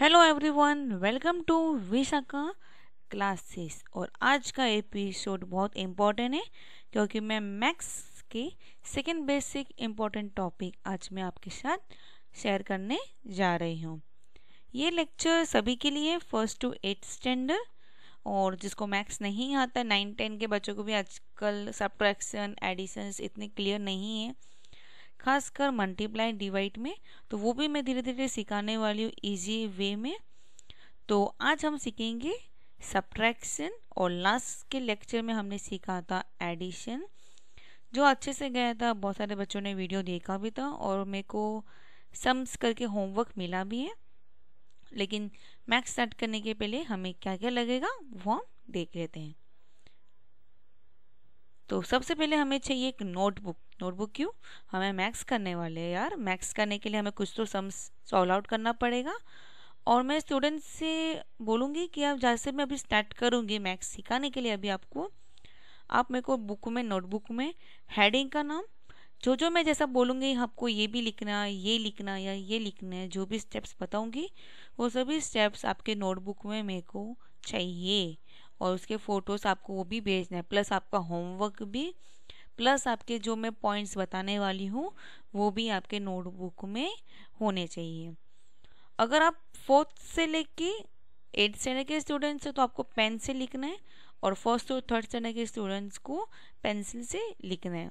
hello everyone welcome to Vishakha classes और आज का एपिसोड बहुत इम्पोर्टेंट है क्योंकि मैं मैक्स के सेकेंड बेसिक इम्पोर्टेंट टॉपिक आज मैं आपके साथ शेयर करने जा रही हूँ ये लेक्चर सभी के लिए फर्स्ट टू एट स्टैंडर्ड और जिसको मैक्स नहीं आता नाइन टेन के बच्चों को भी आजकल सब्ट्रैक्शन एडिशंस इतने क्लियर नहीं है खासकर मल्टीप्लाई डिवाइड में तो वो भी मैं धीरे धीरे सिखाने वाली हूँ ईजी वे में तो आज हम सीखेंगे सब्ट्रैक्शन और लास्ट के लेक्चर में हमने सीखा था एडिशन जो अच्छे से गया था बहुत सारे बच्चों ने वीडियो देखा भी था और मेरे को सम्स करके होमवर्क मिला भी है लेकिन मैक्स स्टार्ट करने के पहले हमें क्या क्या लगेगा वो हम देख लेते हैं तो सबसे पहले हमें चाहिए एक नोटबुक नोटबुक क्यों हमें मैक्स करने वाले हैं यार मैक्स करने के लिए हमें कुछ तो सम सॉल्व आउट करना पड़ेगा और मैं स्टूडेंट से बोलूँगी कि आप जैसे मैं अभी स्टार्ट करूँगी मैक्स सिखाने के लिए अभी आपको आप मेरे को बुक में नोटबुक में हेडिंग का नाम जो जो मैं जैसा बोलूँगी आपको ये भी लिखना ये लिखना या ये लिखना है जो भी स्टेप्स बताऊँगी वो सभी स्टेप्स आपके नोटबुक में मेरे को चाहिए और उसके फ़ोटोज़ आपको वो भी भेजना है प्लस आपका होमवर्क भी प्लस आपके जो मैं पॉइंट्स बताने वाली हूँ वो भी आपके नोटबुक में होने चाहिए अगर आप फोर्थ से लेके एट्थ स्टैंडर्ड के स्टूडेंट्स हैं तो आपको पेन से लिखना है और फर्स्ट और थर्ड स्टैंडर्ड के स्टूडेंट्स को पेंसिल से लिखना है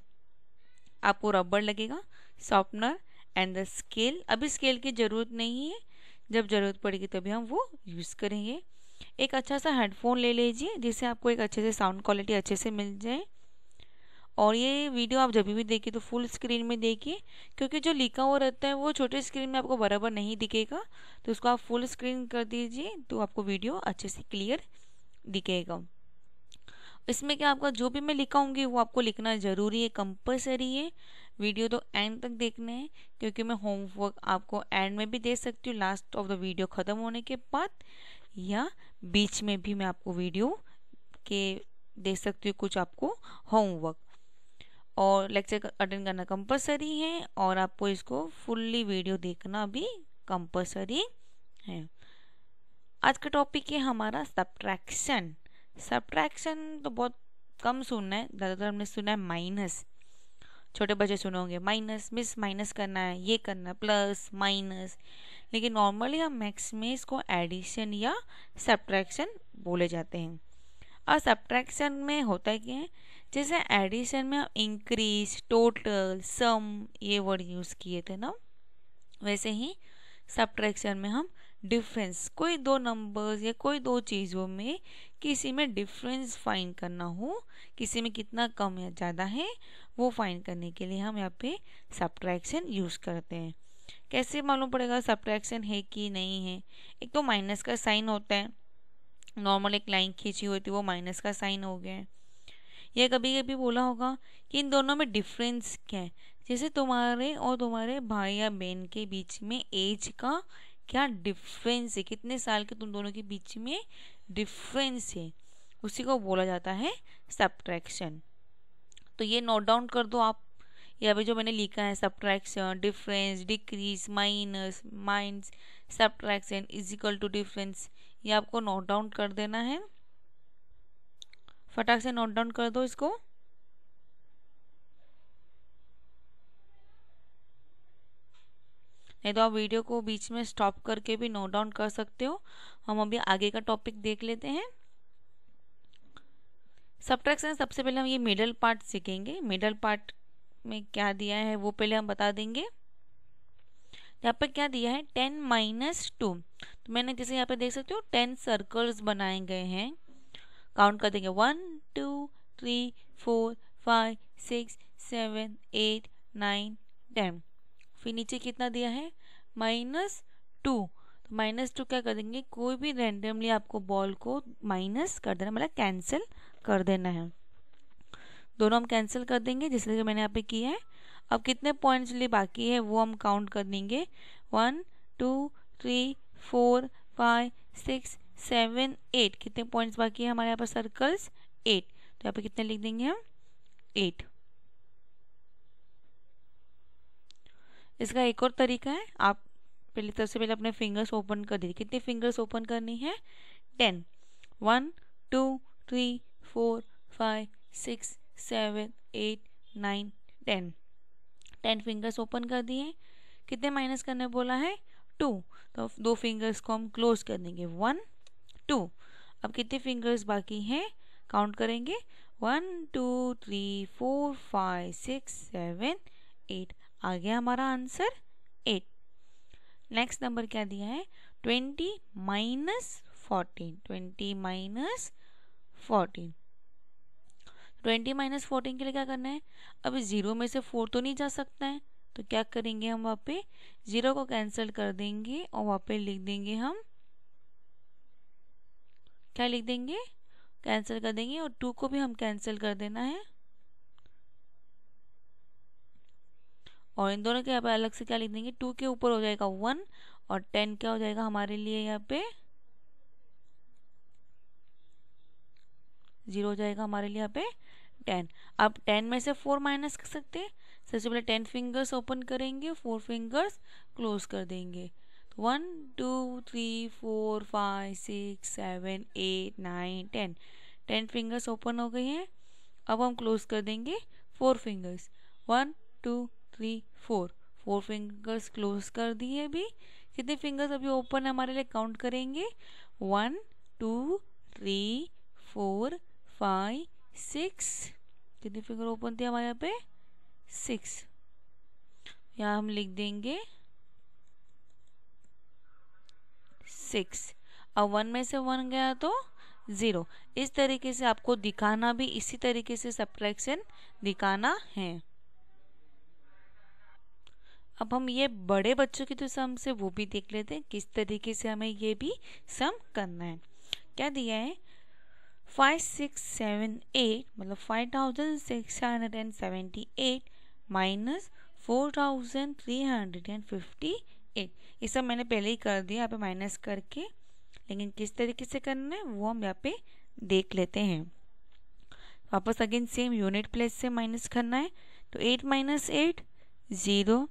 आपको रबर लगेगा शॉर्पनर एंड द स्केल अभी स्केल की ज़रूरत नहीं है जब ज़रूरत पड़ेगी तभी हम वो यूज़ करेंगे एक अच्छा सा हेडफोन ले लीजिए जिससे आपको एक अच्छे से साउंड क्वालिटी अच्छे से मिल जाए और ये वीडियो आप जब भी देखिए तो फुल स्क्रीन में देखिए क्योंकि जो लिखा हुआ रहता है वो छोटे स्क्रीन में आपको बराबर नहीं दिखेगा तो उसको आप फुल स्क्रीन कर दीजिए तो आपको वीडियो अच्छे से क्लियर दिखेगा इसमें क्या आपका जो भी मैं लिखाऊंगी वो आपको लिखना ज़रूरी है कंपलसरी है वीडियो तो एंड तक देखना है क्योंकि मैं होमवर्क आपको एंड में भी दे सकती हूँ लास्ट ऑफ द वीडियो ख़त्म होने के बाद या बीच में भी मैं आपको वीडियो के दे सकती हूँ कुछ आपको होमवर्क और लेक्चर अटेंड करना कंपलसरी है और आपको इसको फुल्ली वीडियो देखना भी कंपलसरी है आज का टॉपिक है हमारा सब्ट्रैक्शन सब्ट्रैक्शन तो बहुत कम सुनना है ज़्यादातर हमने सुना है माइनस छोटे बच्चे सुनोगे माइनस मिस माइनस करना है ये करना है प्लस माइनस लेकिन नॉर्मली हम मैक्स में इसको एडिशन या सब्ट्रैक्शन बोले जाते हैं और सब्ट्रैक्शन में होता क्या है जैसे एडिशन में हम इंक्रीज टोटल सम ये वर्ड यूज़ किए थे ना वैसे ही सब्ट्रैक्शन में हम डिफरेंस कोई दो नंबर्स या कोई दो चीज़ों में किसी में डिफरेंस फाइन करना हो किसी में कितना कम या ज़्यादा है वो फाइन करने के लिए हम यहाँ पे सब्ट्रैक्शन यूज़ करते हैं कैसे मालूम पड़ेगा सब्ट्रैक्शन है कि नहीं है एक तो माइनस का साइन होता है नॉर्मल एक लाइन खींची हुई थी वो माइनस का साइन हो गया है या कभी कभी बोला होगा कि इन दोनों में डिफरेंस क्या है जैसे तुम्हारे और तुम्हारे भाई या बहन के बीच में एज का क्या डिफरेंस है कितने साल के तुम दोनों के बीच में डिफरेंस है उसी को बोला जाता है सब्ट्रैक्शन तो ये नोट डाउन कर दो आप या अभी जो मैंने लिखा है subtraction difference decrease minus minus subtraction is equal to difference ये आपको नोट डाउन कर देना है फटाक से नोट डाउन कर दो इसको नहीं तो आप वीडियो को बीच में स्टॉप करके भी नोट डाउन कर सकते हो हम अभी आगे का टॉपिक देख लेते हैं सब्ट्रैक्शन सबसे पहले हम ये मिडल पार्ट सीखेंगे मिडल पार्ट में क्या दिया है वो पहले हम बता देंगे यहाँ पर क्या दिया है टेन माइनस टू तो मैंने जैसे यहाँ पे देख सकते हो टेन सर्कल्स बनाए गए हैं काउंट कर देंगे one two three four five six seven eight nine ten फिर नीचे कितना दिया है माइनस टू तो माइनस टू क्या कर देंगे कोई भी रेंडमली आपको बॉल को माइनस कर देना मतलब कैंसिल कर देना है दोनों हम कैंसिल कर देंगे जिसलिए मैंने यहाँ पे किया है अब कितने पॉइंट्स लिए बाकी है वो हम काउंट कर देंगे one two three four five six seven eight कितने पॉइंट्स बाकी है हमारे यहाँ पर सर्कल्स एट तो यहाँ पे कितने लिख देंगे हम एट इसका एक और तरीका है आप पहले तरफ से पहले अपने फिंगर्स ओपन कर दीजिए कितने फिंगर्स ओपन करनी है ten one two three four five six seven eight nine ten ten fingers open कर दिए कितने माइनस करने बोला है टू तो दो फिंगर्स को हम क्लोज कर देंगे वन टू अब कितने फिंगर्स बाकी हैं काउंट करेंगे one two three four five six seven eight आ गया हमारा आंसर एट नेक्स्ट नंबर क्या दिया है twenty minus fourteen twenty minus fourteen twenty minus fourteen के लिए क्या करना है अभी ज़ीरो में से फोर तो नहीं जा सकता है तो क्या करेंगे हम वहाँ पे ज़ीरो को कैंसिल कर देंगे और वहाँ पे लिख देंगे हम क्या लिख देंगे कैंसिल कर देंगे और टू को भी हम कैंसिल कर देना है और इन दोनों के यहाँ पे अलग से क्या लिख देंगे टू के ऊपर हो जाएगा वन और टेन क्या हो जाएगा हमारे लिए यहाँ पे जीरो हो जाएगा हमारे लिए यहाँ पे टेन अब टेन में से फोर माइनस कर सकते हैं सबसे पहले टेन फिंगर्स ओपन करेंगे फोर फिंगर्स क्लोज कर देंगे one two three four five six seven eight nine ten ten fingers open हो गई हैं अब हम क्लोज कर देंगे four fingers one two three four four fingers close कर दिए अभी कितने फिंगर्स अभी ओपन हमारे लिए काउंट करेंगे one two three four five six कितनी फिगर ओपन थी हमारे यहाँ पे सिक्स यहाँ हम लिख देंगे सिक्स अब वन में से वन गया तो ज़ीरो इस तरीके से आपको दिखाना भी इसी तरीके से सब्ट्रैक्शन दिखाना है अब हम ये बड़े बच्चों की तो सम से वो भी देख लेते हैं किस तरीके से हमें ये भी सम करना है क्या दिया है फाइव सिक्स सेवन एट मतलब five thousand six hundred and seventy eight minus four thousand three hundred and fifty eight ये सब मैंने पहले ही कर दिया यहाँ पे माइनस करके लेकिन किस तरीके से करना है वो हम यहाँ पे देख लेते हैं वापस अगेन सेम यूनिट प्लेस से माइनस करना है तो eight minus eight zero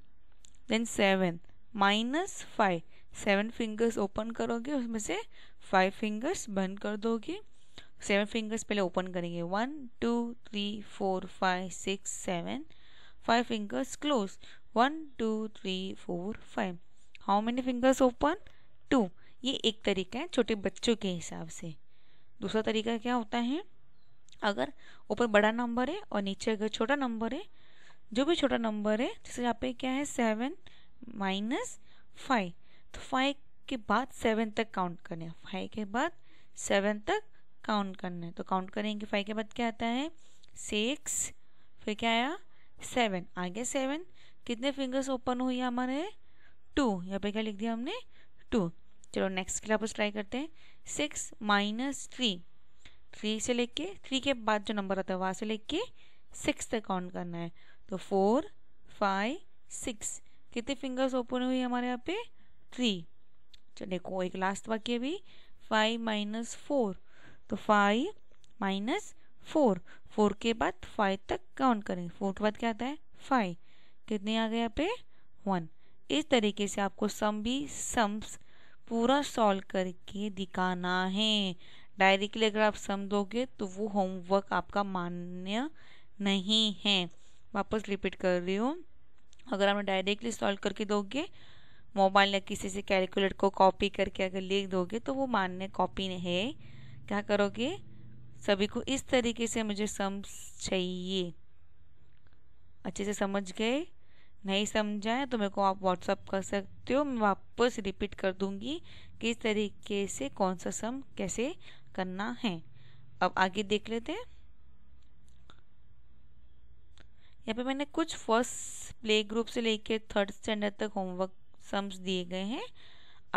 then seven minus five seven fingers open करोगे उसमें से फाइव फिंगर्स बंद कर दोगे सेवन फिंगर्स पहले ओपन करेंगे one two three four five six seven five fingers close one two three four five how many fingers open two ये एक तरीका है छोटे बच्चों के हिसाब से दूसरा तरीका क्या होता है अगर ऊपर बड़ा नंबर है और नीचे अगर छोटा नंबर है जो भी छोटा नंबर है जैसे यहाँ पे क्या है सेवन माइनस फाइव तो फाइव के बाद सेवन तक काउंट करें फाइव के बाद सेवन तक काउंट करना है तो काउंट करेंगे फाइव के बाद क्या आता है सिक्स फिर क्या आया सेवन आ गया सेवन कितने फिंगर्स ओपन हुई हमारे टू यहाँ पे क्या लिख दिया हमने टू चलो नेक्स्ट के लिए आप ट्राई करते हैं सिक्स माइनस थ्री थ्री से लेके थ्री के बाद जो नंबर आता है वहाँ से लेके सिक्स तक काउंट करना है तो फोर फाइव सिक्स कितने फिंगर्स ओपन हुई हमारे यहाँ पे थ्री चलो देखो एक लास्ट बाकी अभी फाइव माइनस फोर तो फाइव माइनस फोर फोर के बाद फाइव तक काउंट करेंगे फोर के बाद क्या आता है फाइव कितने आ गए यहाँ पे वन इस तरीके से आपको सम भी सम्स पूरा सॉल्व करके दिखाना है डायरेक्टली अगर आप सम दोगे तो वो होमवर्क आपका मान्य नहीं है वापस रिपीट कर रही हूँ अगर आप डायरेक्टली सॉल्व करके दोगे मोबाइल या किसी से कैलकुलेटर को कॉपी करके अगर लिख दोगे तो वो मान्य कॉपी है क्या करोगे सभी को इस तरीके से मुझे सम चाहिए अच्छे से समझ गए नहीं समझाए तो मेरे को आप व्हाट्सअप कर सकते हो मैं वापस रिपीट कर दूंगी कि इस तरीके से कौन सा सम कैसे करना है अब आगे देख लेते हैं यहाँ पे मैंने कुछ फर्स्ट प्ले ग्रुप से लेके थर्ड स्टैंडर्ड तक होमवर्क सम्स दिए गए हैं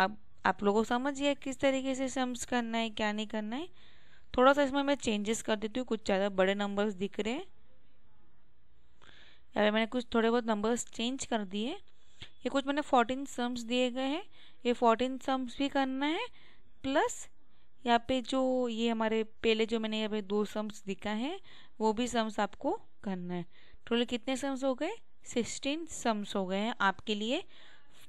अब आप लोगों को समझ गया किस तरीके से सम्स करना है क्या नहीं करना है थोड़ा सा इसमें मैं चेंजेस कर देती हूँ कुछ ज़्यादा बड़े नंबर्स दिख रहे हैं या मैंने कुछ थोड़े बहुत नंबर्स चेंज कर दिए ये कुछ मैंने फोर्टीन सम्स दिए गए हैं ये फोर्टीन सम्स भी करना है प्लस यहाँ पे जो ये हमारे पहले जो मैंने यहाँ पे दो सम्स दिखा है वो भी सम्स आपको करना है टोटल कितने सम्स हो गए सिक्सटीन सम्स हो गए हैं आपके लिए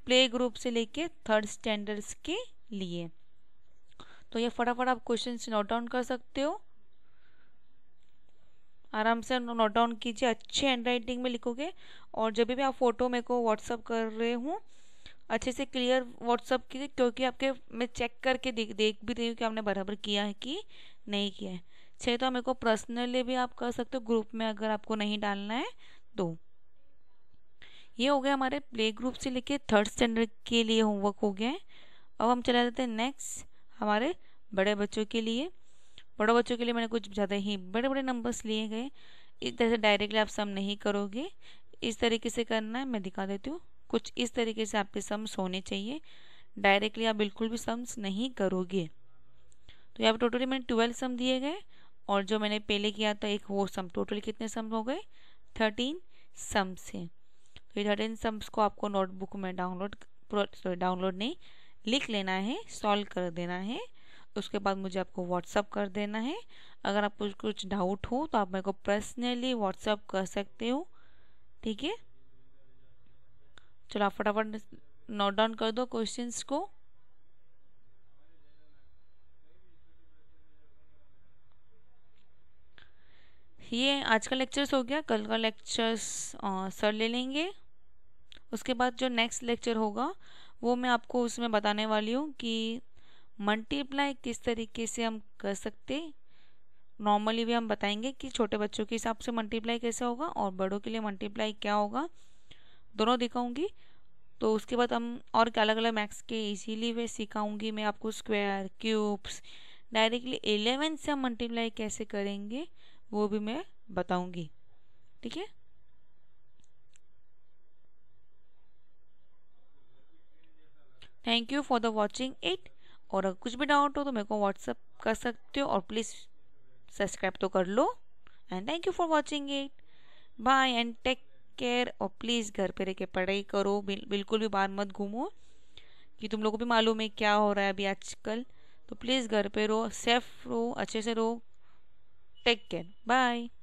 प्ले ग्रुप से लेके थर्ड स्टैंडर्ड्स के लिए तो ये फटाफट आप क्वेश्चन नोट डाउन कर सकते हो आराम से नोट डाउन कीजिए अच्छे हैंड राइटिंग में लिखोगे और जब भी आप फ़ोटो मेरे को व्हाट्सअप कर रहे हूँ अच्छे से क्लियर व्हाट्सअप कीजिए क्योंकि आपके मैं चेक करके देख देख भी रही हूँ कि आपने बराबर किया है कि नहीं किया है छः तो मेरे को पर्सनली भी आप कर सकते हो ग्रुप में अगर आपको नहीं डालना है तो ये हो गया हमारे प्ले ग्रुप से लेके थर्ड स्टैंडर्ड के लिए होमवर्क हो गया है अब हम चला जाते हैं नेक्स्ट हमारे बड़े बच्चों के लिए बड़े बच्चों के लिए मैंने कुछ ज़्यादा ही बड़े बड़े नंबर्स लिए गए इस तरह से डायरेक्टली आप सम नहीं करोगे इस तरीके से करना है मैं दिखा देती हूँ कुछ इस तरीके से आपके सम्स होने चाहिए डायरेक्टली आप बिल्कुल भी सम्स नहीं करोगे तो यहाँ पर टोटली मैंने ट्वेल्व सम दिए गए और जो मैंने पहले किया था एक वो सम टोटल कितने सम हो गए थर्टीन सम्स हैं तो इधर इन सम्स को आपको नोटबुक में डाउनलोड सॉरी डाउनलोड नहीं लिख लेना है सॉल्व कर देना है उसके बाद मुझे आपको व्हाट्सअप कर देना है अगर आपको कुछ डाउट हो तो आप मेरे को पर्सनली व्हाट्सअप कर सकते हो ठीक है चलो आप फटाफट नोट डाउन कर दो क्वेश्चंस को ये आज का लेक्चर्स हो गया कल का लेक्चर्स सर ले लेंगे उसके बाद जो नेक्स्ट लेक्चर होगा वो मैं आपको उसमें बताने वाली हूँ कि मल्टीप्लाई किस तरीके से हम कर सकते नॉर्मली भी हम बताएंगे कि छोटे बच्चों के हिसाब से मल्टीप्लाई कैसे होगा और बड़ों के लिए मल्टीप्लाई क्या होगा दोनों दिखाऊंगी तो उसके बाद हम और क्या अलग अलग मैथ्स के इजीली वे सिखाऊंगी मैं आपको स्क्वायर क्यूब्स डायरेक्टली एलेवेंथ से हम मल्टीप्लाई कैसे करेंगे वो भी मैं बताऊंगी ठीक है thank you for the watching it और अगर कुछ भी डाउट हो तो मेरे को व्हाट्सअप कर सकते हो और प्लीज़ सब्सक्राइब तो कर लो and thank you for watching it bye and take care और प्लीज़ घर पे रह के पढ़ाई करो बिल, बिल्कुल भी बाहर मत घूमो कि तुम लोगों को भी मालूम है क्या हो रहा है अभी आजकल तो प्लीज़ घर पे रहो सेफ रहो अच्छे से रहो टेक केयर बाय